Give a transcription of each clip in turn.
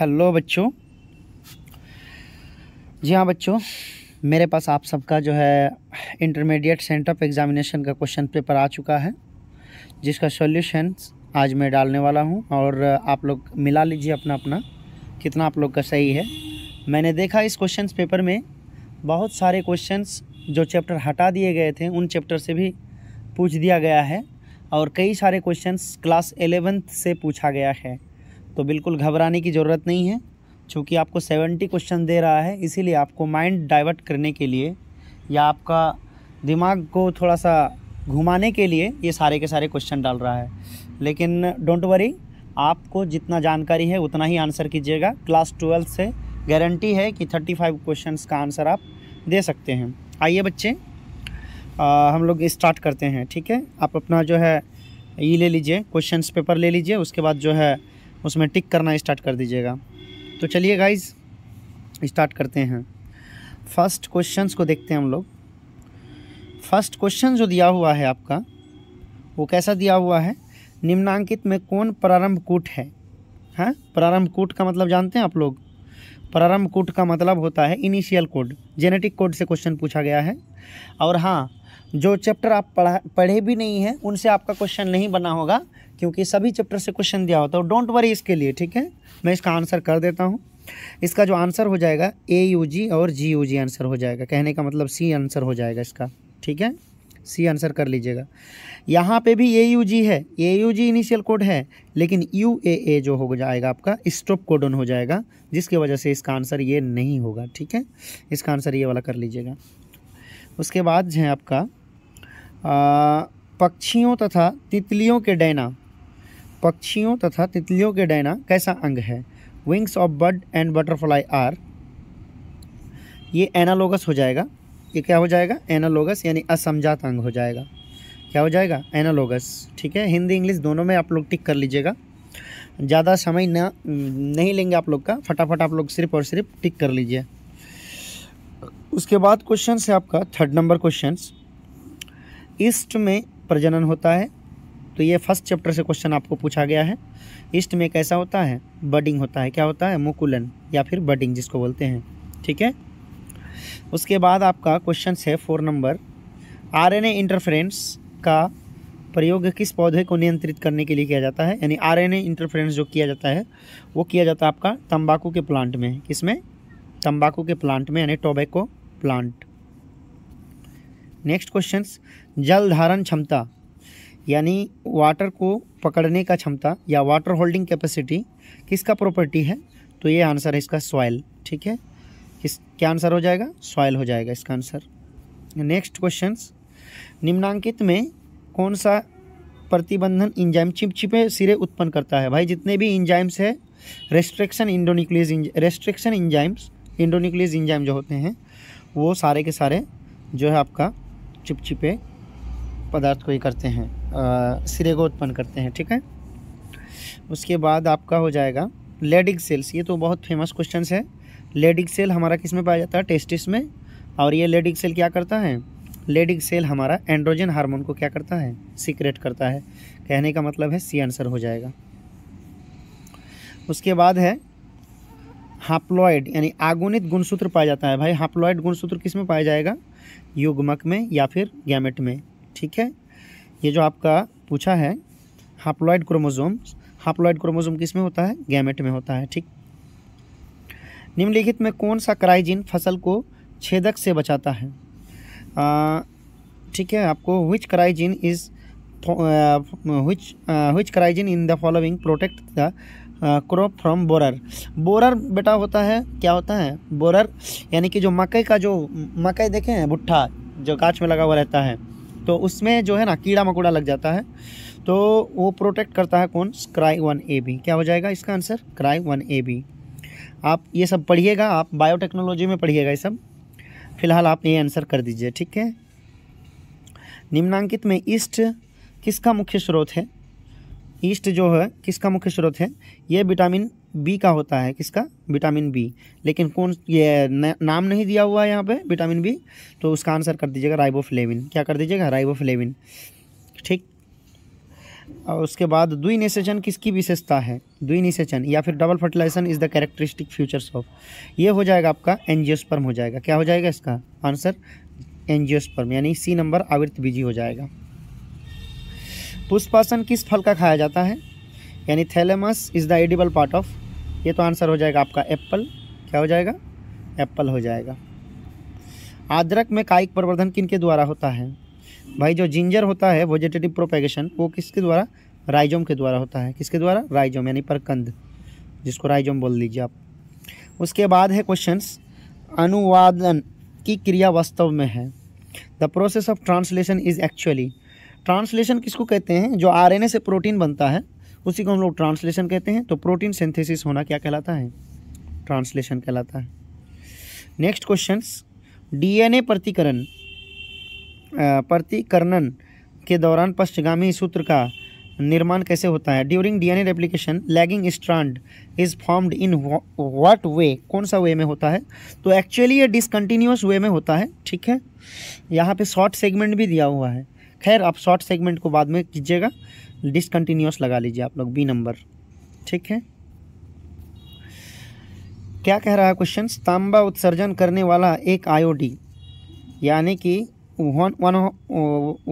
hello बच्चों जी हाँ बच्चों मेरे पास आप सबका जो है इंटरमीडिएट सेंटर एग्ज़ामिनेशन का क्वेश्चन पेपर आ चुका है जिसका सॉल्यूशन आज मैं डालने वाला हूँ और आप लोग मिला लीजिए अपना अपना कितना आप लोग का सही है मैंने देखा इस क्वेश्चन पेपर में बहुत सारे क्वेश्चंस जो चैप्टर हटा दिए गए थे उन चैप्टर से भी पूछ दिया गया है और कई सारे क्वेश्चंस क्लास एलेवेंथ से पूछा गया है तो बिल्कुल घबराने की ज़रूरत नहीं है चूँकि आपको सेवेंटी क्वेश्चन दे रहा है इसीलिए आपको माइंड डाइवर्ट करने के लिए या आपका दिमाग को थोड़ा सा घुमाने के लिए ये सारे के सारे क्वेश्चन डाल रहा है लेकिन डोंट वरी आपको जितना जानकारी है उतना ही आंसर कीजिएगा क्लास ट्वेल्थ से गारंटी है कि थर्टी फाइव क्वेश्चन का आंसर आप दे सकते हैं आइए बच्चे आ, हम लोग स्टार्ट करते हैं ठीक है आप अपना जो है ये ले लीजिए क्वेश्चन पेपर ले लीजिए उसके बाद जो है उसमें टिक करना स्टार्ट कर दीजिएगा तो चलिए गाइज स्टार्ट करते हैं फर्स्ट क्वेश्चंस को देखते हैं हम लोग फर्स्ट क्वेश्चन जो दिया हुआ है आपका वो कैसा दिया हुआ है निम्नांकित में कौन प्रारंभ कूट है हाँ प्रारंभ कूट का मतलब जानते हैं आप लोग प्रारंभ कूट का मतलब होता है इनिशियल कोड जेनेटिक कोड से क्वेश्चन पूछा गया है और हाँ जो चैप्टर आप पढ़ा पढ़े भी नहीं हैं उनसे आपका क्वेश्चन नहीं बना होगा क्योंकि सभी चैप्टर से क्वेश्चन दिया होता है डोंट वरी इसके लिए ठीक है मैं इसका आंसर कर देता हूँ इसका जो आंसर हो जाएगा ए यू जी और जी यू जी आंसर हो जाएगा कहने का मतलब सी आंसर हो जाएगा इसका ठीक है सी आंसर कर लीजिएगा यहाँ पे भी ए यू जी है A U G initial code है लेकिन यू ए ए जो हो जाएगा आपका स्टॉप कोडन हो जाएगा जिसकी वजह से इसका आंसर ये नहीं होगा ठीक है इसका आंसर ये वाला कर लीजिएगा उसके बाद जो है आपका आ, पक्षियों तथा तितलियों के डैना पक्षियों तथा तितलियों के डैना कैसा अंग है wings of bird and butterfly are ये एनालोगस हो जाएगा ये क्या हो जाएगा एनालोगस यानी असमझात अंग हो जाएगा क्या हो जाएगा एनालोगस ठीक है हिंदी इंग्लिश दोनों में आप लोग टिक कर लीजिएगा ज़्यादा समय ना नहीं लेंगे आप लोग का फटाफट आप लोग सिर्फ और सिर्फ टिक कर लीजिए उसके बाद क्वेश्चन है आपका थर्ड नंबर क्वेश्चन ईस्ट में प्रजनन होता है तो ये फर्स्ट चैप्टर से क्वेश्चन आपको पूछा गया है ईस्ट में कैसा होता है बडिंग होता है क्या होता है मुकुलन या फिर बडिंग जिसको बोलते हैं ठीक है उसके बाद आपका क्वेश्चन है फोर नंबर आरएनए इंटरफेरेंस का प्रयोग किस पौधे को नियंत्रित करने के लिए किया जाता है यानी आर इंटरफेरेंस जो किया जाता है वो किया जाता है आपका तम्बाकू के प्लांट में किसमें तम्बाकू के प्लांट में यानी टोबैको प्लांट नेक्स्ट क्वेश्चन जल धारण क्षमता यानी वाटर को पकड़ने का क्षमता या वाटर होल्डिंग कैपेसिटी किसका प्रॉपर्टी है तो ये आंसर है इसका सॉयल ठीक है किस क्या आंसर हो जाएगा सॉयल हो जाएगा इसका आंसर नेक्स्ट क्वेश्चन निम्नांकित में कौन सा प्रतिबंधन इंजाइम चिपचिपे सिरे उत्पन्न करता है भाई जितने भी इंजाइम्स है restriction endonucleases restriction enzymes endonucleases enzyme जो होते हैं वो सारे के सारे जो है आपका चिपचिपे पदार्थ को ही करते हैं सिरे को उत्पन्न करते हैं ठीक है उसके बाद आपका हो जाएगा लेडिग सेल्स ये तो बहुत फेमस क्वेश्चन है लेडिग सेल हमारा किस में पाया जाता है टेस्टिस में और ये लेडिग सेल क्या करता है लेडिग सेल हमारा एंड्रोजन हार्मोन को क्या करता है सीक्रेट करता है कहने का मतलब है सी आंसर हो जाएगा उसके बाद है हाप्लॉयड यानी आगुनित गुणसूत्र पाया जाता है भाई हाप्लॉयड गुणसूत्र किस में पाया जाएगा युग्मक में या फिर गैमेट में ठीक है ये जो आपका पूछा है हाप्लॉइड क्रोमोजोम हाप्लॉइड क्रोमोजोम किस में होता है गैमेट में होता है ठीक निम्नलिखित में कौन सा क्राइजिन फसल को छेदक से बचाता है ठीक है आपको which cry gene is which which cry gene in the following protect the crop from borer borer बेटा होता है क्या होता है बोरर यानी कि जो मकई का जो मकई देखे हैं भुट्ठा जो गाछ में लगा हुआ रहता है तो उसमें जो है ना कीड़ा मकोड़ा लग जाता है तो वो प्रोटेक्ट करता है कौन स्क्राई वन ए बी क्या हो जाएगा इसका answer cry one A B आप ये सब पढ़िएगा आप बायोटेक्नोलॉजी में पढ़िएगा ये सब फिलहाल आप ये आंसर कर दीजिए ठीक है निम्नांकित में ईस्ट किसका मुख्य स्रोत है ईस्ट जो है किसका मुख्य स्रोत है ये विटामिन बी का होता है किसका विटामिन बी लेकिन कौन ये नाम नहीं दिया हुआ है यहाँ पे विटामिन बी तो उसका आंसर कर दीजिएगा राइबोफ्लेविन क्या कर दीजिएगा राइबोफ्लेविन ठीक और उसके बाद द्विनिषेचन किसकी विशेषता है द्विनिषेचन या फिर double fertilization is the characteristic futures of ये हो जाएगा आपका एनजियोस्पर्म हो जाएगा क्या हो जाएगा इसका आंसर एनजियोस्पर्म यानी सी नंबर आवृत बीजी हो जाएगा पुष्पासन किस फल का खाया जाता है यानी thalamus is the edible part of ये तो आंसर हो जाएगा आपका एप्पल क्या हो जाएगा एप्पल हो जाएगा आदरक में कायिक प्रवर्धन किन के द्वारा होता है भाई जो जिंजर होता है वेजिटेटिव प्रोपेगेशन वो किसके द्वारा राइजोम के द्वारा होता है किसके द्वारा राइजोम यानी परकंद जिसको राइजोम बोल दीजिए आप उसके बाद है क्वेश्चंस अनुवादन की क्रिया वास्तव में है the process of translation is actually translation किसको कहते हैं जो आरएनए से प्रोटीन बनता है उसी को हम लोग ट्रांसलेशन कहते हैं तो प्रोटीन सिंथेसिस होना क्या कहलाता है ट्रांसलेशन कहलाता है नेक्स्ट क्वेश्चन डीएनए प्रतिकरण प्रतिकरणन के दौरान पश्चगामी सूत्र का निर्माण कैसे होता है during DNA replication lagging strand is formed in what way कौन सा वे में होता है तो एक्चुअली ये डिसकंटिन्यूस वे में होता है ठीक है यहाँ पे शॉर्ट सेगमेंट भी दिया हुआ है खैर आप शॉर्ट सेगमेंट को बाद में कीजिएगा डिसकंटिन्यूस लगा लीजिए आप लोग बी नंबर ठीक है क्या कह रहा है क्वेश्चन तांबा उत्सर्जन करने वाला एक आयोडी यानी कि one one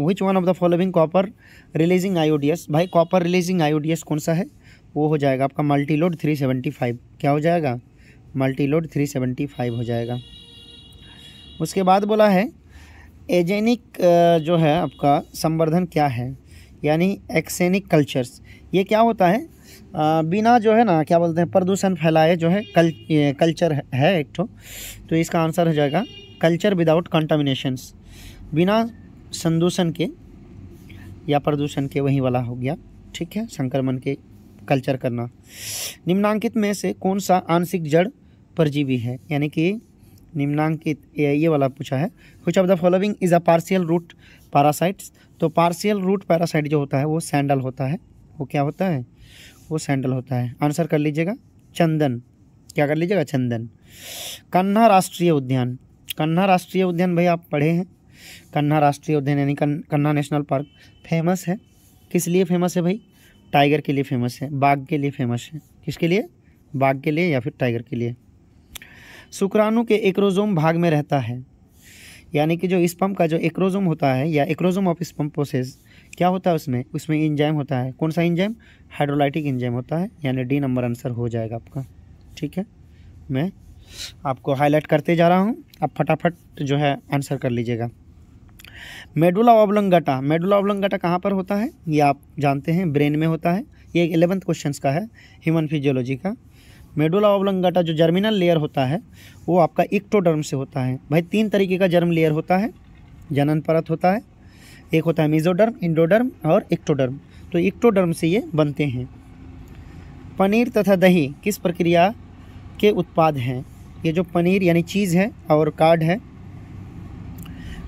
which one of the following copper releasing IUDs भाई कॉपर रिलीजिंग आयोडीएस कौन सा है वो हो जाएगा आपका multi load three seventy five क्या हो जाएगा multi load three seventy five हो जाएगा उसके बाद बोला है एजेनिक uh, जो है आपका संवर्धन क्या है यानी एक्सेनिक कल्चर्स ये क्या होता है आ, बिना जो है ना क्या बोलते हैं प्रदूषण फैलाए जो है कल कल्चर है एक तो, तो इसका आंसर हो जाएगा कल्चर विदाउट कंटामिनेशंस बिना संदूषण के या प्रदूषण के वहीं वाला हो गया ठीक है संक्रमण के कल्चर करना निम्नांकित में से कौन सा आंशिक जड़ परजीवी है यानी कि निम्नांकित ये वाला पूछा है कुछ of the following is a partial root parasites तो पार्शियल रूट पैरासाइट जो होता है वो सैंडल होता है वो क्या होता है वो सैंडल होता है आंसर कर लीजिएगा चंदन क्या कर लीजिएगा चंदन कन्हा राष्ट्रीय उद्यान कन्हा राष्ट्रीय उद्यान भाई आप पढ़े हैं कन्हा राष्ट्रीय उद्यान यानी कन्हा नेशनल पार्क फेमस है किस लिए फेमस है भाई टाइगर के लिए फेमस है बाघ के लिए फेमस है किसके लिए बाघ के लिए या फिर टाइगर के लिए शुक्राणु के एकरोजोम भाग में रहता है यानी कि जो स्पम्प का जो एक्रोजोम होता है या एक्रोजोम ऑफ स्पम्प प्रोसेस क्या होता है उसमें उसमें इंजाइम होता है कौन सा इंजाइम हाइड्रोलाइटिक इंजाइम होता है यानी डी नंबर आंसर हो जाएगा आपका ठीक है मैं आपको हाईलाइट करते जा रहा हूँ आप फटाफट जो है आंसर कर लीजिएगा मेडुला ऑबलंगटा मेडुला ऑबलंगटा कहाँ पर होता है ये आप जानते हैं ब्रेन में होता है ये एलेवंथ क्वेश्चन का है ह्यूमन फिजियोलॉजी का मेडुला ओब्लंगाटा जो जर्मिनल लेयर होता है वो आपका इक्टोडर्म से होता है भाई तीन तरीके का जर्म लेयर होता है जनन परत होता है एक होता है मिजोडर्म इंडोडर्म और इक्टोडर्म तो इक्टोडर्म से ये बनते हैं पनीर तथा दही किस प्रक्रिया के उत्पाद हैं ये जो पनीर यानी चीज़ है और कार्ड है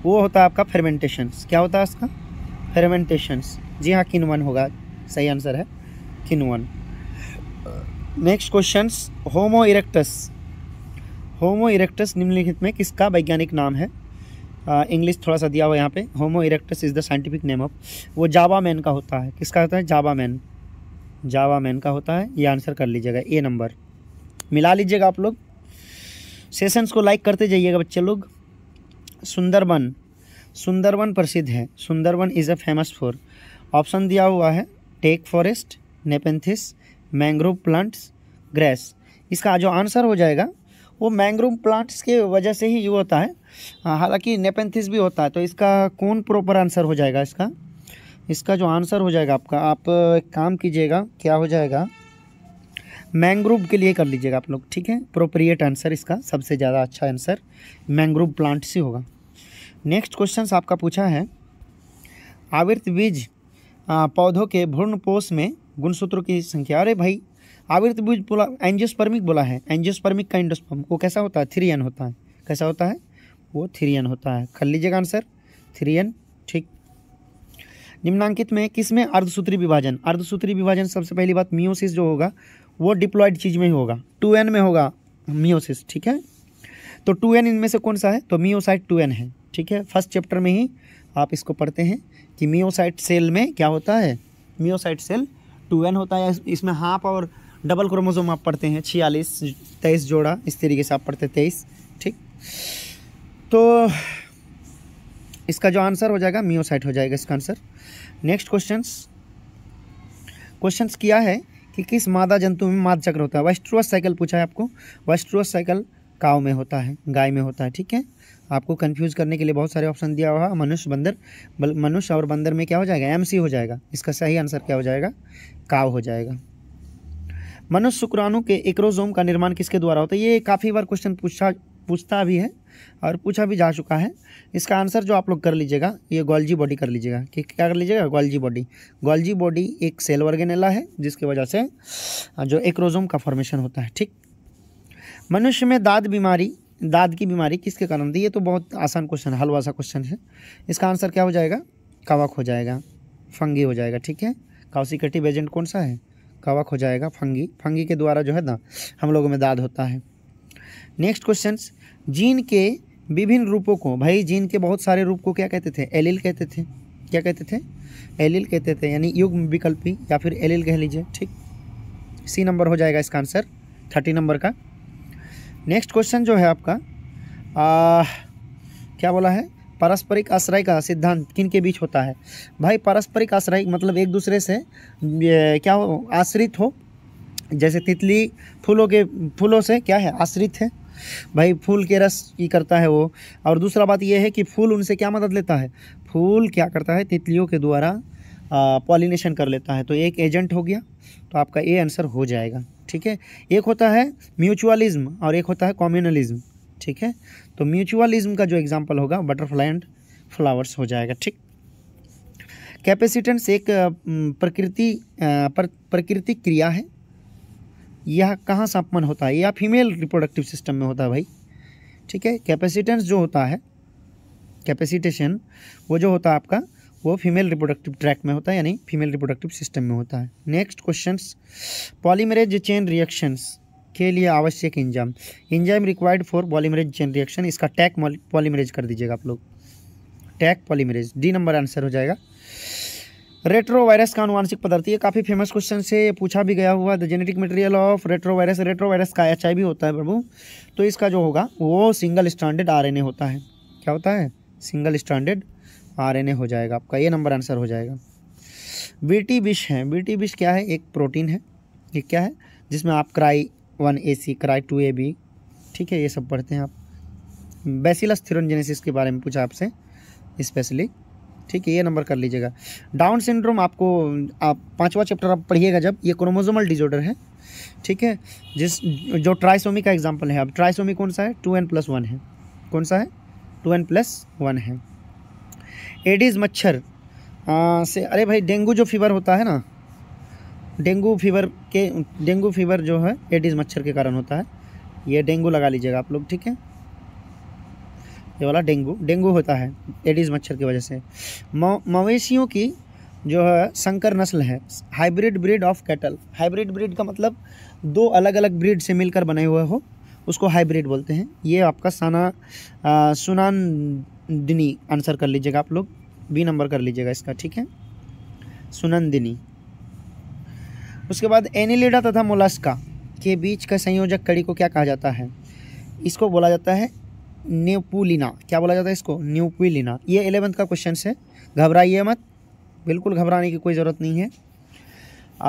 वो होता है आपका फर्मेंटेशंस क्या होता है इसका फर्मेंटेशंस जी हाँ किनवन होगा सही आंसर है किनवन next question homo erectus homo erectus निम्नलिखित में किसका वैज्ञानिक नाम है इंग्लिश uh, थोड़ा सा दिया हुआ यहाँ पे homo erectus is the scientific name of वो जावा मैन का होता है किसका होता है जावा मैन जावा मैन का होता है ये आंसर कर लीजिएगा ए नंबर मिला लीजिएगा आप लोग सेशंस को लाइक करते जाइएगा बच्चे लोग सुंदरबन सुंदरबन प्रसिद्ध है Sundarban is a famous for option दिया हुआ है teak forest nepenthes mangrove plants grass इसका जो आंसर हो जाएगा वो मैंग्रोव प्लांट्स के वजह से ही ये होता है हाँ, हालांकि नेपेंथिस भी होता है तो इसका कौन प्रॉपर आंसर हो जाएगा इसका इसका जो आंसर हो जाएगा आपका आप एक काम कीजिएगा क्या हो जाएगा मैंग्रोव के लिए कर लीजिएगा आप लोग ठीक है प्रोप्रिएट आंसर इसका सबसे ज़्यादा अच्छा आंसर मैंग्रोव प्लांट से होगा नेक्स्ट क्वेश्चन आपका पूछा है आवृत बीज पौधों के भ्रूणपोष में गुणसूत्रों की संख्या अरे भाई आवृत बीज बोला एंजियोस्पर्मिक बोला है एंजियोस्पर्मिक का इंडोस्पर्म वो कैसा होता है थ्री एन होता है कैसा होता है वो थ्री एन होता है कर लीजिएगा आंसर थ्री एन ठीक निम्नांकित में किस में अर्धसूत्री विभाजन अर्धसूत्री विभाजन सबसे पहली बात मियोसिस जो होगा वो डिप्लॉयड चीज में ही होगा टू एन में होगा मियोसिस ठीक है तो टू एन इनमें से कौन सा है तो मियोसाइट टू एन है ठीक है फर्स्ट चैप्टर में ही आप इसको पढ़ते हैं कि मियोसाइट सेल में क्या होता है मियोसाइट सेल टू एन होता है इसमें हाफ और डबल क्रोमोजोम आप पढ़ते हैं छियालीस तेईस जोड़ा इस तरीके से आप पढ़ते हैं तेईस ठीक तो इसका जो आंसर हो जाएगा मियोसाइट हो जाएगा इसका आंसर नेक्स्ट क्वेश्चन क्वेश्चन किया है कि किस मादा जंतु में माद चक्र होता है वेस्ट्रोस साइकिल पूछा है आपको वेस्ट्रोस साइकिल काव में होता है गाय में होता है ठीक है आपको कंफ्यूज करने के लिए बहुत सारे ऑप्शन दिया हुआ मनुष्य बंदर मनुष्य और बंदर में क्या हो जाएगा एमसी हो जाएगा इसका सही आंसर क्या हो जाएगा काव हो जाएगा मनुष्य शुक्राणु के एक्रोजोम का निर्माण किसके द्वारा होता है ये काफ़ी बार क्वेश्चन पूछा पूछता भी है और पूछा भी जा चुका है इसका आंसर जो आप लोग कर लीजिएगा ये गोल्जी बॉडी कर लीजिएगा कि क्या कर लीजिएगा गोल्जी बॉडी गोल्जी बॉडी एक सेल वर्गेनेला है जिसकी वजह से जो एक्रोजोम का फॉर्मेशन होता है ठीक मनुष्य में दाद बीमारी दाद की बीमारी किसके कारण होती है ये तो बहुत आसान क्वेश्चन हलवा सा क्वेश्चन है इसका आंसर क्या हो जाएगा कवक हो जाएगा फंगी हो जाएगा ठीक है काउसिकटिव एजेंट कौन सा है कवक हो जाएगा फंगी फंगी के द्वारा जो है ना हम लोगों में दाद होता है नेक्स्ट क्वेश्चन जीन के विभिन्न रूपों को भाई जीन के बहुत सारे रूप को क्या कहते थे एलिल कहते थे क्या कहते थे एलिल कहते थे यानी युग विकल्पी या फिर एलिल कह लीजिए ठीक सी नंबर हो जाएगा इसका आंसर थर्टी नंबर का नेक्स्ट क्वेश्चन जो है आपका आ, क्या बोला है पारस्परिक आश्रय का सिद्धांत किन के बीच होता है भाई पारस्परिक आश्रय मतलब एक दूसरे से क्या हो आश्रित हो जैसे तितली फूलों के फूलों से क्या है आश्रित है भाई फूल के रस की करता है वो और दूसरा बात यह है कि फूल उनसे क्या मदद लेता है फूल क्या करता है तितलियों के द्वारा पॉलिनेशन कर लेता है तो एक एजेंट हो गया तो आपका ए आंसर हो जाएगा ठीक है एक होता है म्यूचुअलिज्म और एक होता है कॉम्युनलिज्म ठीक है तो म्यूचुअलिज्म का जो एग्जाम्पल होगा बटरफ्लाई एंड फ्लावर्स हो जाएगा ठीक कैपेसिटेंस एक प्रकृति पर, प्रकृतिक क्रिया है यह कहाँ सापमन होता है या फीमेल रिप्रोडक्टिव सिस्टम में होता है भाई ठीक है कैपेसिटेंस जो होता है कैपेसिटेशन वो जो होता है आपका वो फीमेल रिप्रोडक्टिव ट्रैक में होता है यानी फीमेल रिप्रोडक्टिव सिस्टम में होता है next questions polymerase chain reactions के लिए आवश्यक enzyme enzyme required for polymerase chain reaction इसका टैक पॉलीमरेज कर दीजिएगा आप लोग Taq polymerase D number answer हो जाएगा रेट्रोवायरस का अनुवांशिक पदार्थ ये काफ़ी फेमस क्वेश्चन से पूछा भी गया हुआ the genetic material of retrovirus retrovirus का एच होता है प्रभु तो इसका जो होगा वो सिंगल स्टैंडर्ड आर होता है क्या होता है सिंगल स्टैंडर्ड आर हो जाएगा आपका ये नंबर आंसर हो जाएगा टी बिश है टी बिश क्या है एक प्रोटीन है ये क्या है जिसमें आप cry one A C cry two A B ठीक है ये सब पढ़ते हैं आप बेसिलस थिरोजेनेसिस के बारे में पूछा आपसे स्पेशली ठीक है ये नंबर कर लीजिएगा डाउन सिंड्रोम आपको आप पांचवा चैप्टर आप पढ़िएगा जब ये क्रोमोजोमल डिजॉर्डर है ठीक है जिस जो ट्राइसोमी का एग्जाम्पल है अब ट्राइसोमी कौन सा है टू एन प्लस वन है कौन सा है टू एन प्लस वन है एडीज मच्छर आ, से अरे भाई डेंगू जो फीवर होता है ना डेंगू फीवर के डेंगू फीवर जो है एडिस मच्छर के कारण होता है ये डेंगू लगा लीजिएगा आप लोग ठीक है ये वाला डेंगू डेंगू होता है एडिस मच्छर की वजह से मवेशियों की जो है संकर नस्ल है hybrid breed of cattle hybrid breed का मतलब दो अलग अलग ब्रीड से मिलकर बने हुए हो उसको हाइब्रिड बोलते हैं ये आपका साना सुनान दिनी आंसर कर लीजिएगा आप लोग बी नंबर कर लीजिएगा इसका ठीक है सुनंदिनी उसके बाद एनिलिडा तथा मोलास्का के बीच का संयोजक कड़ी को क्या कहा जाता है इसको बोला जाता है न्यूपुलिना क्या बोला जाता है इसको न्यूपुलिना ये एलेवंथ का क्वेश्चन है घबराइए मत बिल्कुल घबराने की कोई ज़रूरत नहीं है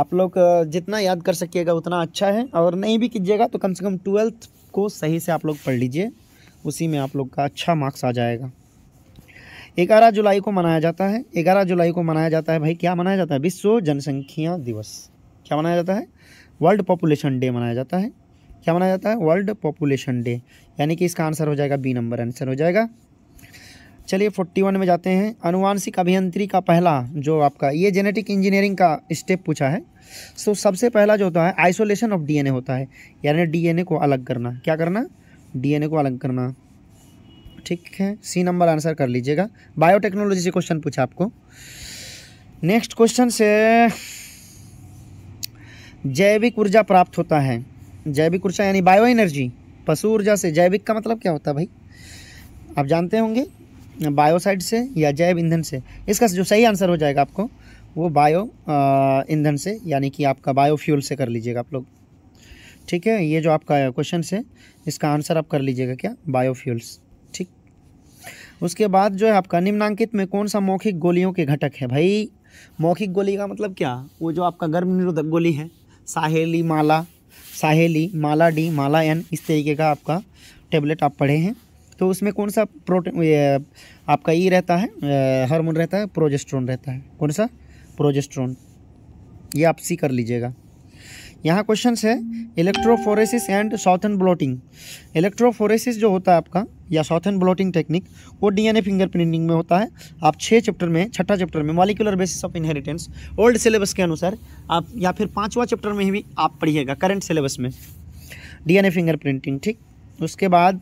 आप लोग जितना याद कर सकिएगा उतना अच्छा है और नहीं भी कीजिएगा तो कम से कम ट्वेल्थ को सही से आप लोग पढ़ लीजिए उसी में आप लोग का अच्छा मार्क्स आ जाएगा ग्यारह जुलाई को मनाया जाता है ग्यारह जुलाई को मनाया जाता है भाई क्या मनाया जाता है विश्व जनसंख्या दिवस क्या मनाया जाता है वर्ल्ड पॉपुलेशन डे मनाया जाता है क्या मनाया जाता है वर्ल्ड पॉपुलेशन डे यानी कि इसका आंसर हो जाएगा बी नंबर आंसर हो जाएगा चलिए फोर्टी वन में जाते हैं अनुवांशिक अभियंत्री का पहला जो आपका ये जेनेटिक इंजीनियरिंग का स्टेप पूछा है सो सबसे पहला जो होता है आइसोलेशन ऑफ डीएनए होता है यानी डीएनए को अलग करना क्या करना डीएनए को अलग करना ठीक है सी नंबर आंसर कर लीजिएगा बायोटेक्नोलॉजी से क्वेश्चन पूछा आपको नेक्स्ट क्वेश्चन से जैविक ऊर्जा प्राप्त होता है जैविक ऊर्जा यानी बायो एनर्जी पशु ऊर्जा से जैविक का मतलब क्या होता है भाई आप जानते होंगे बायोसाइड से या जैव ईंधन से इसका जो सही आंसर हो जाएगा आपको वो बायो ईंधन से यानी कि आपका बायोफ्यूल से कर लीजिएगा आप लोग ठीक है ये जो आपका क्वेश्चन है इसका आंसर आप कर लीजिएगा क्या बायोफ्यूल्स ठीक उसके बाद जो है आपका निम्नांकित में कौन सा मौखिक गोलियों के घटक है भाई मौखिक गोली का मतलब क्या वो जो आपका गर्भ निरोधक गोली है साहेली माला साहेली माला डी माला एन इस तरीके का आपका टेबलेट आप पढ़े हैं तो उसमें कौन सा प्रोटीन आपका ई रहता है हार्मोन रहता है प्रोजेस्ट्रॉन रहता है कौन सा प्रोजेस्ट्रॉन ये आप सी कर लीजिएगा यहाँ क्वेश्चन है electrophoresis and Southern blotting electrophoresis जो होता है आपका या सॉथन ब्लॉटिंग टेक्निक वो डीएनए प्रिंटिंग में होता है आप छः चैप्टर में छठा चैप्टर में molecular basis of inheritance old syllabus के अनुसार आप या फिर पाँचवा चैप्टर में ही भी आप पढ़िएगा करंट सिलेबस में डीएनए प्रिंटिंग ठीक उसके बाद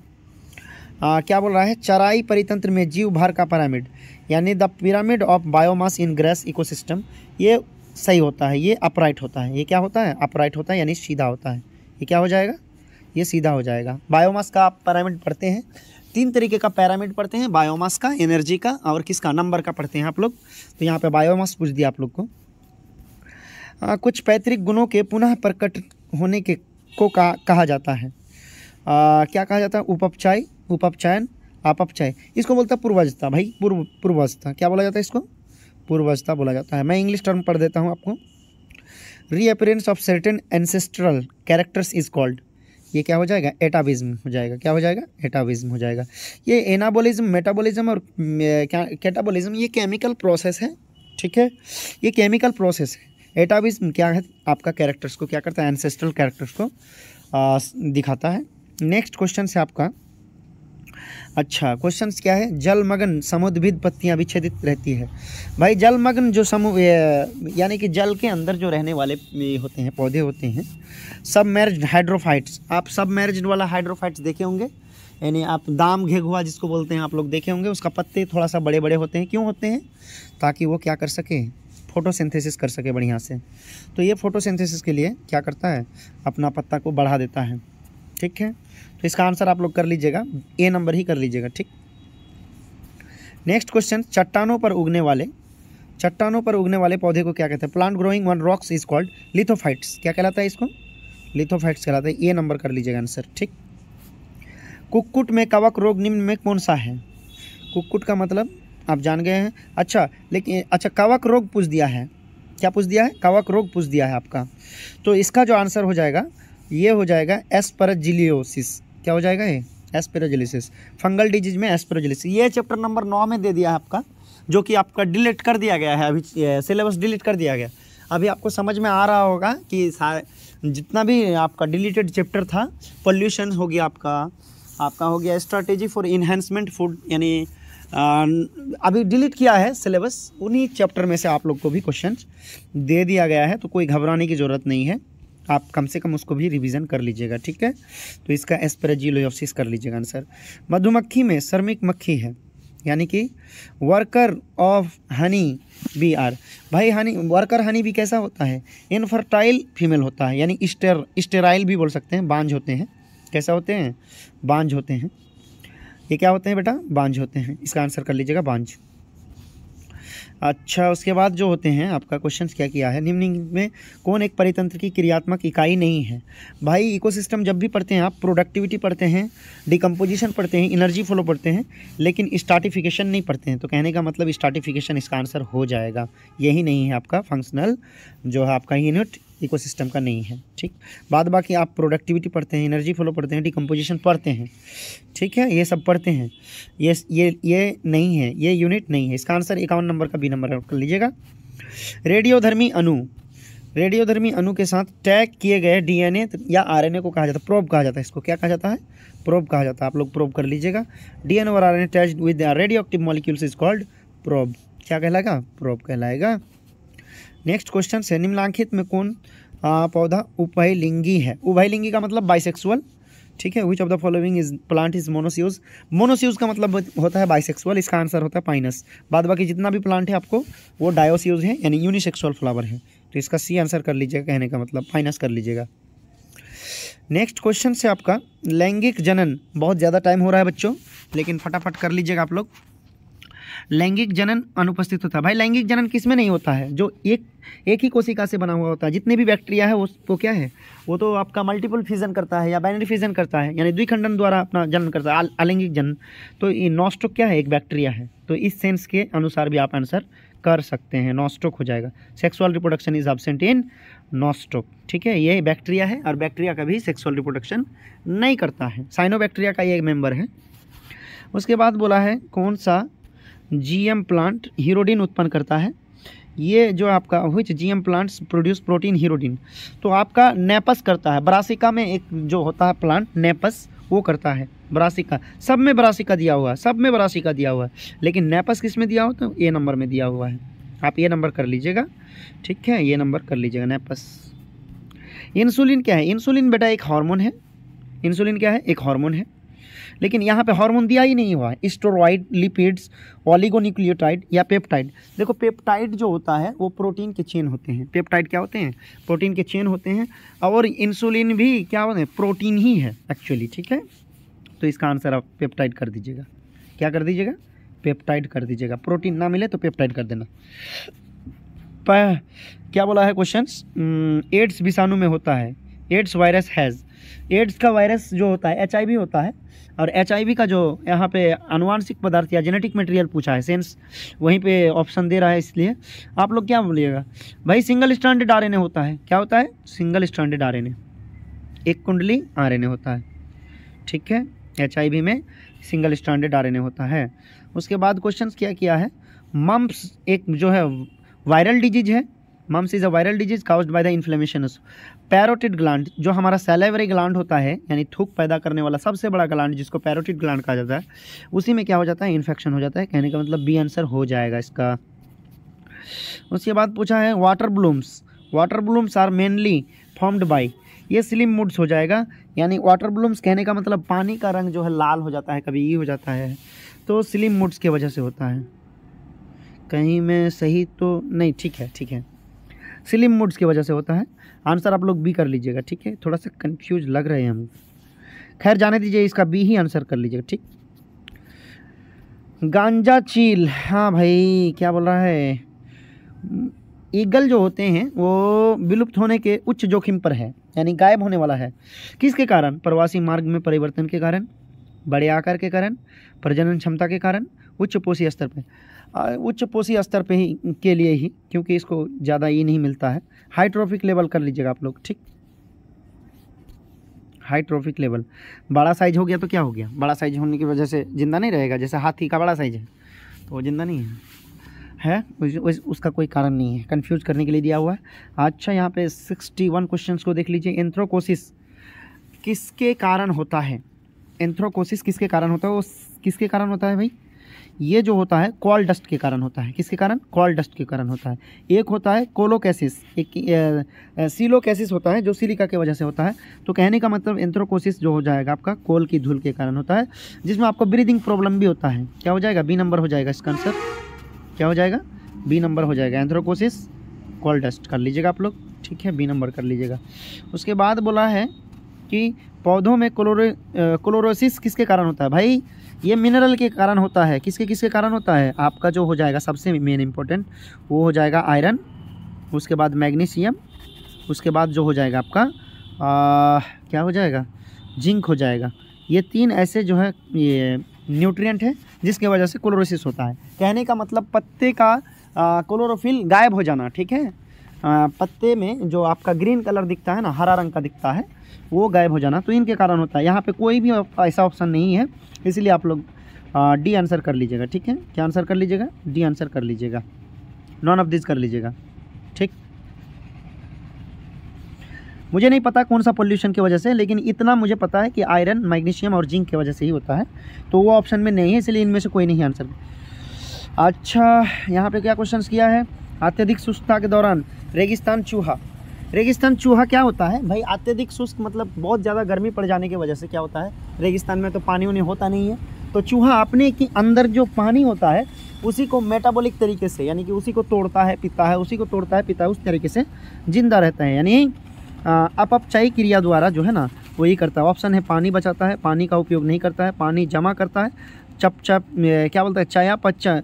आ, क्या बोल रहा है चराई परितंत्र में जीव भार का पिरामिड यानी the pyramid of biomass in grass system ये सही होता है ये अपराइट होता है ये क्या होता है अपराइट होता है यानी सीधा होता है ये क्या हो जाएगा ये सीधा हो जाएगा बायोमास का आप पैरामिड पढ़ते हैं तीन तरीके का पैरामीटर पढ़ते हैं बायोमास का एनर्जी का और किसका नंबर का पढ़ते हैं आप लोग तो यहाँ पे बायोमास पूछ दिया आप लोग को आ, कुछ पैतृक गुणों के पुनः प्रकट होने के को का, कहा जाता है आ, क्या कहा जाता है उपपचय उपपचयन आपपचय इसको बोलता है पूर्वजता भाई पूर्व पूर्वजता क्या बोला जाता है इसको पूर्वजता बोला जाता है मैं इंग्लिश टर्म पढ़ देता हूँ आपको reappearance of certain ancestral characters is called ये क्या हो जाएगा एटाविज्म हो जाएगा क्या हो जाएगा एटाविज्म हो जाएगा ये एनाबोलिज्म मेटाबोलिज्म और क्या कैटाबोलिज्म ये केमिकल प्रोसेस है ठीक है ये केमिकल प्रोसेस है एटाविज्म क्या है आपका कैरेक्टर्स को क्या करता है एनसेस्ट्रल कैरेक्टर्स को आ, दिखाता है नेक्स्ट क्वेश्चन से आपका अच्छा क्वेश्चन क्या है जलमग्न समुद्रभिद पत्तियाँ विच्छेदित रहती है भाई जलमग्न जो समूह यानी कि जल के अंदर जो रहने वाले होते हैं पौधे होते हैं सब मैरिज हाइड्रोफाइट्स आप सब मैरिज वाला हाइड्रोफाइट्स देखे होंगे यानी आप दाम घेघुआ जिसको बोलते हैं आप लोग देखे होंगे उसका पत्ते थोड़ा सा बड़े बड़े होते हैं क्यों होते हैं ताकि वो क्या कर सके फोटोसिंथेसिस कर सके बढ़िया से तो ये फोटोसिंथेसिस के लिए क्या करता है अपना पत्ता को बढ़ा देता है ठीक है तो इसका आंसर आप लोग कर लीजिएगा ए नंबर ही कर लीजिएगा ठीक नेक्स्ट क्वेश्चन चट्टानों पर उगने वाले चट्टानों पर उगने वाले पौधे को क्या कहते हैं plant growing on rocks is called lithophytes क्या कहलाता है इसको लिथोफाइट्स कहलाता है ए नंबर कर लीजिएगा आंसर ठीक कुक्कुट में कवक रोग निम्न में कौन सा है कुक्कुट का मतलब आप जान गए हैं अच्छा लेकिन अच्छा कवक रोग पूछ दिया है क्या पूछ दिया है कवक रोग पूछ दिया है आपका तो इसका जो आंसर हो जाएगा ये हो जाएगा एस्परजिलियोसिस क्या हो जाएगा ये एस्परजिलिसिस फंगल डिजीज में एस्पेरोजिलिस ये चैप्टर नंबर नौ में दे दिया है आपका जो कि आपका डिलीट कर दिया गया है अभी सिलेबस डिलीट कर दिया गया अभी आपको समझ में आ रहा होगा कि जितना भी आपका डिलीटेड चैप्टर था पॉल्यूशन हो गया आपका आपका हो गया स्ट्रैटेजी फॉर इन्हेंसमेंट फूड यानी अभी डिलीट किया है सिलेबस उन्हीं चैप्टर में से आप लोग को भी क्वेश्चन दे दिया गया है तो कोई घबराने की ज़रूरत नहीं है आप कम से कम उसको भी रिवीजन कर लीजिएगा ठीक है तो इसका एस्पेराजीलोसिस कर लीजिएगा आंसर मधुमक्खी में श्रमिक मक्खी है यानी कि worker of honey bee are भाई हनी वर्कर हनी भी कैसा होता है इनफर्टाइल फीमेल होता है यानी स्टेर इस्टेराइल भी बोल सकते हैं बांझ होते हैं कैसा होते हैं बांझ होते हैं ये क्या होते हैं बेटा बांझ होते हैं इसका आंसर कर लीजिएगा बांझ अच्छा उसके बाद जो होते हैं आपका क्वेश्चन क्या किया है निम्न में कौन एक परितंत्र की क्रियात्मक इकाई नहीं है भाई इकोसिस्टम जब भी पढ़ते हैं आप प्रोडक्टिविटी पढ़ते हैं डिकम्पोजिशन पढ़ते हैं इनर्जी फ्लो पढ़ते हैं लेकिन स्टार्टिफिकेशन नहीं पढ़ते हैं तो कहने का मतलब स्टार्टिफिकेशन इसका आंसर हो जाएगा यही नहीं है आपका फंक्शनल जो है आपका यूनिट इकोसिस्टम का नहीं है ठीक बाद बाकी आप प्रोडक्टिविटी पढ़ते हैं एनर्जी फ्लो पढ़ते हैं डिकम्पोजिशन पढ़ते हैं ठीक है ये सब पढ़ते हैं ये ये ये नहीं है ये यूनिट नहीं है इसका आंसर इक्यावन नंबर का बी नंबर कर लीजिएगा रेडियोधर्मी अनु रेडियोधर्मी अनु के साथ टैग किए गए डीएनए या आरएनए को कहा जाता है प्रोब कहा जाता है इसको क्या कहा जाता है प्रोब कहा जाता है आप लोग प्रोब कर लीजिएगा डीएनए और RNA tagged with radioactive molecules is called probe क्या कहलाएगा प्रोब कहलाएगा नेक्स्ट क्वेश्चन से निम्नलिखित में कौन आ, पौधा उभयलिंगी है उभयलिंगी का मतलब बाइसेक्सुअल ठीक है which of the following is plant is monoecious monoecious का मतलब होता है बाइसेक्सुअल इसका आंसर होता है पाइनस बाद बाकी जितना भी प्लांट है आपको वो डायोस्यूज है यानी यूनिसेक्सुअल फ्लावर है तो इसका सी आंसर कर लीजिएगा कहने का मतलब पाइनस कर लीजिएगा नेक्स्ट क्वेश्चन से आपका लैंगिक जनन बहुत ज़्यादा टाइम हो रहा है बच्चों लेकिन फटाफट कर लीजिएगा आप लोग लैंगिक जनन अनुपस्थित होता है भाई लैंगिक जनन किस में नहीं होता है जो एक एक ही कोशिका से बना हुआ होता है जितने भी बैक्टीरिया है वो, वो क्या है वो तो आपका मल्टीपल फ्यूजन करता है या बाइनरी फ्यूजन करता है यानी द्विखंडन द्वारा अपना जन्म करता है अलैंगिक जनन तो ये नॉस्टोक क्या है एक बैक्टीरिया है तो इस सेंस के अनुसार भी आप आंसर कर सकते हैं नॉस्टोक हो जाएगा sexual reproduction is absent in Nostoc ठीक है ये बैक्टीरिया है और बैक्टीरिया का भी सेक्सुअल रिप्रोडक्शन नहीं करता है साइनोबैक्टीरिया का ये एक मेंबर है उसके बाद बोला है कौन सा जीएम प्लांट हीरोडीन उत्पन्न करता है ये जो आपका which G M plants produce protein hirudin तो आपका नेपस करता है ब्रासिका में एक जो होता है प्लांट नेपस वो करता है ब्रासिका सब में ब्रासिका दिया हुआ है सब में ब्रासिका दिया हुआ है लेकिन नेपस किस में दिया हुआ तो ए नंबर में दिया हुआ है आप ये नंबर कर लीजिएगा ठीक है ये नंबर कर लीजिएगा नेपस इंसुलिन क्या है इंसुलिन बेटा एक हार्मोन है इंसुलिन क्या है एक हार्मोन है लेकिन यहाँ पे हार्मोन दिया ही नहीं हुआ है स्टोरॉइड लिपिड्स ऑलिगोन्यूक्लियोटाइड या पेप्टाइड देखो पेप्टाइड जो होता है वो प्रोटीन के चेन होते हैं पेप्टाइड क्या होते हैं प्रोटीन के चेन होते हैं और इंसुलिन भी क्या होते हैं प्रोटीन ही है एक्चुअली ठीक है तो इसका आंसर आप पेप्टाइड कर दीजिएगा क्या कर दीजिएगा पेप्टाइड कर दीजिएगा प्रोटीन ना मिले तो पेप्टाइड कर देना क्या बोला है क्वेश्चन एड्स hmm, विषाणु में होता है एड्स वायरस हैज़ एड्स का वायरस जो होता है एच होता है और एच का जो यहाँ पे अनुवांशिक पदार्थ या जेनेटिक मटेरियल पूछा है सेंस वहीं पे ऑप्शन दे रहा है इसलिए आप लोग क्या बोलिएगा भाई सिंगल स्टैंडर्ड आर होता है क्या होता है सिंगल स्टैंडर्ड आर एक कुंडली आर होता है ठीक है एच में सिंगल स्टैंडर्ड आर होता है उसके बाद क्वेश्चन क्या किया है मम्प्स एक जो है वायरल डिजीज है mumps is a viral disease caused by the inflammation parotid gland जो हमारा सेलेवरी ग्लैंड होता है यानी थूक पैदा करने वाला सबसे बड़ा ग्लैंड जिसको पैरोटिड ग्लैंड कहा जाता है उसी में क्या हो जाता है इन्फेक्शन हो जाता है कहने का मतलब बी आंसर हो जाएगा इसका उसके बाद पूछा है water blooms water blooms are mainly formed by ये स्लिम मूड्स हो जाएगा यानी वाटर ब्लूम्स कहने का मतलब पानी का रंग जो है लाल हो जाता है कभी ये हो जाता है तो स्लिम मूड्स की वजह से होता है कहीं मैं सही तो नहीं ठीक है ठीक है स्लिम मूड्स की वजह से होता है आंसर आप लोग बी कर लीजिएगा ठीक है थोड़ा सा कन्फ्यूज लग रहे हैं हम खैर जाने दीजिए इसका बी ही आंसर कर लीजिएगा ठीक गांजा चील हाँ भाई क्या बोल रहा है ईगल जो होते हैं वो विलुप्त होने के उच्च जोखिम पर है यानी गायब होने वाला है किसके कारण प्रवासी मार्ग में परिवर्तन के कारण बड़े आकार के कारण प्रजनन क्षमता के कारण उच्च पोषी स्तर पर उच्च पोषी स्तर पे ही के लिए ही क्योंकि इसको ज़्यादा ये नहीं मिलता है हाइट्रोफिक लेवल कर लीजिएगा आप लोग ठीक हाइट्रोफिक लेवल बड़ा साइज हो गया तो क्या हो गया बड़ा साइज होने की वजह से ज़िंदा नहीं रहेगा जैसे हाथी का बड़ा साइज है तो वो ज़िंदा नहीं है है उस, उस, उसका कोई कारण नहीं है कन्फ्यूज करने के लिए दिया हुआ है अच्छा यहाँ पे सिक्सटी वन क्वेश्चन को देख लीजिए एंथ्रोकोसिस किसके कारण होता है एंथ्रोकोसिस किसके कारण होता है वो किसके कारण होता है भाई ये जो होता है कॉल डस्ट के कारण होता है किसके कारण कॉल डस्ट के कारण होता है एक होता है कोलोकैसिस एक सीलोकैसिस होता है जो सिलिका की वजह से होता है तो कहने का मतलब एंथ्रोकोसिस जो हो जाएगा आपका कोल की धूल के कारण होता है जिसमें आपको ब्रीदिंग प्रॉब्लम भी होता है क्या हो जाएगा बी नंबर हो जाएगा इसका आंसर क्या हो जाएगा बी नंबर हो जाएगा एंथ्रोकोसिस कॉल डस्ट कर लीजिएगा आप लोग ठीक है बी नंबर कर लीजिएगा उसके बाद बोला है कि पौधों में क्लोरो क्लोरोसिस किसके कारण होता है भाई ये मिनरल के कारण होता है किसके किसके कारण होता है आपका जो हो जाएगा सबसे मेन इम्पोर्टेंट वो हो जाएगा आयरन उसके बाद मैग्नीशियम उसके बाद जो हो जाएगा आपका आ, क्या हो जाएगा जिंक हो जाएगा ये तीन ऐसे जो है ये न्यूट्रिएंट है जिसके वजह से क्लोरोसिस होता है कहने का मतलब पत्ते का क्लोरोफिल गायब हो जाना ठीक है आ, पत्ते में जो आपका ग्रीन कलर दिखता है ना हरा रंग का दिखता है वो गायब हो जाना तो इनके कारण होता है यहाँ पे कोई भी ऐसा ऑप्शन नहीं है इसलिए आप लोग डी आंसर कर लीजिएगा ठीक है क्या आंसर कर लीजिएगा डी आंसर कर लीजिएगा नॉन ऑफ दिस कर लीजिएगा ठीक मुझे नहीं पता कौन सा पोल्यूशन की वजह से लेकिन इतना मुझे पता है कि आयरन मैग्नीशियम और जिंक की वजह से ही होता है तो वो ऑप्शन में नहीं है इसलिए इनमें से कोई नहीं आंसर अच्छा यहाँ पे क्या क्वेश्चन किया है अत्यधिक सुस्ता के दौरान रेगिस्तान चूहा रेगिस्तान चूहा क्या होता है भाई अत्यधिक शुष्क मतलब बहुत ज़्यादा गर्मी पड़ जाने की वजह से क्या होता है रेगिस्तान में तो पानी उन्हें होता नहीं है तो चूहा अपने के अंदर जो पानी होता है उसी को मेटाबॉलिक तरीके से यानी कि उसी को तोड़ता है पीता है उसी को तोड़ता है पीता है उस तरीके से जिंदा रहता है यानी अपअपचाई क्रिया द्वारा जो है ना वो ये करता है ऑप्शन है पानी बचाता है पानी का उपयोग नहीं करता है पानी जमा करता है चप चप क्या बोलता है चया पचा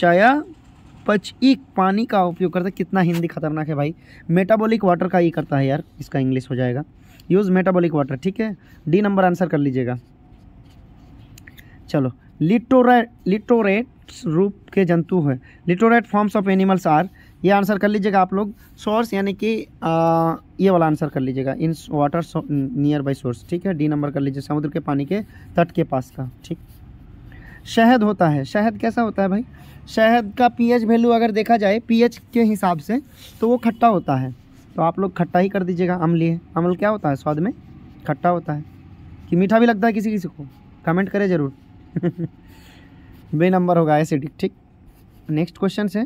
चया पच एक पानी का उपयोग करता है कितना हिंदी खतरनाक है भाई मेटाबॉलिक वाटर का ये करता है यार इसका इंग्लिश हो जाएगा यूज़ मेटाबॉलिक वाटर ठीक है डी नंबर आंसर कर लीजिएगा चलो लिटोरे लिटोरेट्स रूप के जंतु हैं littoral forms of animals are ये आंसर कर लीजिएगा आप लोग सोर्स यानी कि ये वाला आंसर कर लीजिएगा in water near by source ठीक है डी नंबर कर लीजिए समुद्र के पानी के तट के पास का ठीक शहद होता है शहद कैसा होता है भाई शहद का पीएच वैल्यू अगर देखा जाए पीएच के हिसाब से तो वो खट्टा होता है तो आप लोग खट्टा ही कर दीजिएगा अम्लीय अम्ल क्या होता है स्वाद में खट्टा होता है कि मीठा भी लगता है किसी किसी को कमेंट करें ज़रूर बे नंबर होगा एसिडिक ठीक नेक्स्ट क्वेश्चन से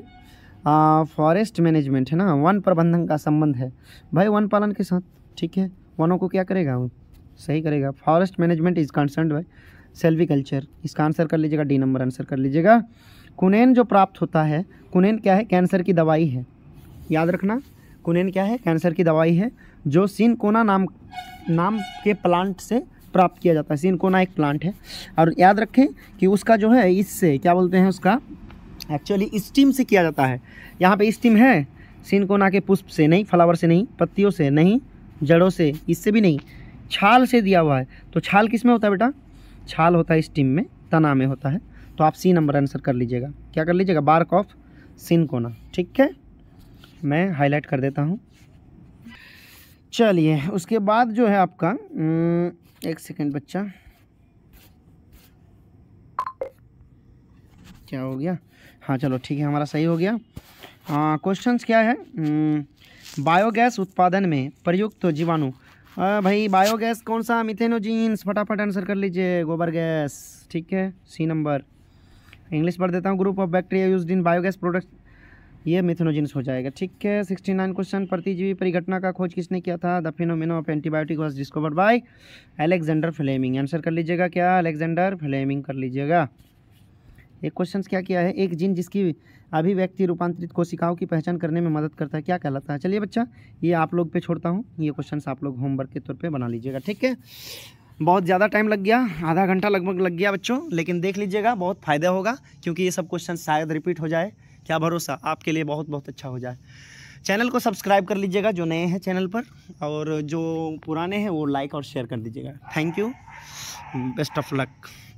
फॉरेस्ट मैनेजमेंट है ना वन प्रबंधन का संबंध है भाई वन पालन के साथ ठीक है वनों को क्या करेगा वो सही करेगा फॉरेस्ट मैनेजमेंट इज़ कंसर्न भाई सेल्विकल्चर इसका आंसर कर लीजिएगा डी नंबर आंसर कर लीजिएगा कुनेन जो प्राप्त होता है कुनेन क्या है कैंसर की दवाई है याद रखना कुनेन क्या है कैंसर की दवाई है जो सिनकोना नाम नाम के प्लांट से प्राप्त किया जाता है सिनकोना एक प्लांट है और याद रखें कि उसका जो है इससे क्या बोलते हैं उसका एक्चुअली स्टीम से किया जाता है यहाँ पे स्टीम है सिनकोना के पुष्प से नहीं फ्लावर से नहीं पत्तियों से नहीं जड़ों से इससे भी नहीं छाल से दिया हुआ है तो छाल किस में होता है बेटा छाल होता है इस टीम में तना में होता है तो आप सी नंबर आंसर कर लीजिएगा क्या कर लीजिएगा बार्क ऑफ सिनकोना ठीक है मैं हाईलाइट कर देता हूँ चलिए उसके बाद जो है आपका एक सेकंड बच्चा क्या हो गया हाँ चलो ठीक है हमारा सही हो गया क्वेश्चंस हाँ, क्या है बायोगैस उत्पादन में प्रयुक्त तो जीवाणु आ, भाई बायोगैस कौन सा मिथेनोजीन्स फटाफट आंसर कर लीजिए गोबर गैस ठीक है सी नंबर इंग्लिश पढ़ देता हूँ group of bacteria use in biogas product ये मिथेनोजीन्स हो जाएगा ठीक है सिक्सटी नाइन क्वेश्चन प्रतिजीवी परिघटना का खोज किसने किया था the phenomenon of antibiotic was discovered by Alexander Fleming answer कर लीजिएगा क्या अलेक्जेंडर फ्लेमिंग कर लीजिएगा एक क्वेश्चन क्या किया है एक जीन जिसकी अभिव्यक्ति रूपांतरित कोशिकाओं की पहचान करने में मदद करता है क्या कहलाता है चलिए बच्चा ये आप लोग पे छोड़ता हूँ ये क्वेश्चन आप लोग होमवर्क के तौर पर बना लीजिएगा ठीक है बहुत ज़्यादा टाइम लग गया आधा घंटा लगभग लग गया बच्चों लेकिन देख लीजिएगा बहुत फ़ायदा होगा क्योंकि ये सब क्वेश्चन शायद रिपीट हो जाए क्या भरोसा आपके लिए बहुत बहुत अच्छा हो जाए चैनल को सब्सक्राइब कर लीजिएगा जो नए हैं चैनल पर और जो पुराने हैं वो लाइक और शेयर कर दीजिएगा thank you best of luck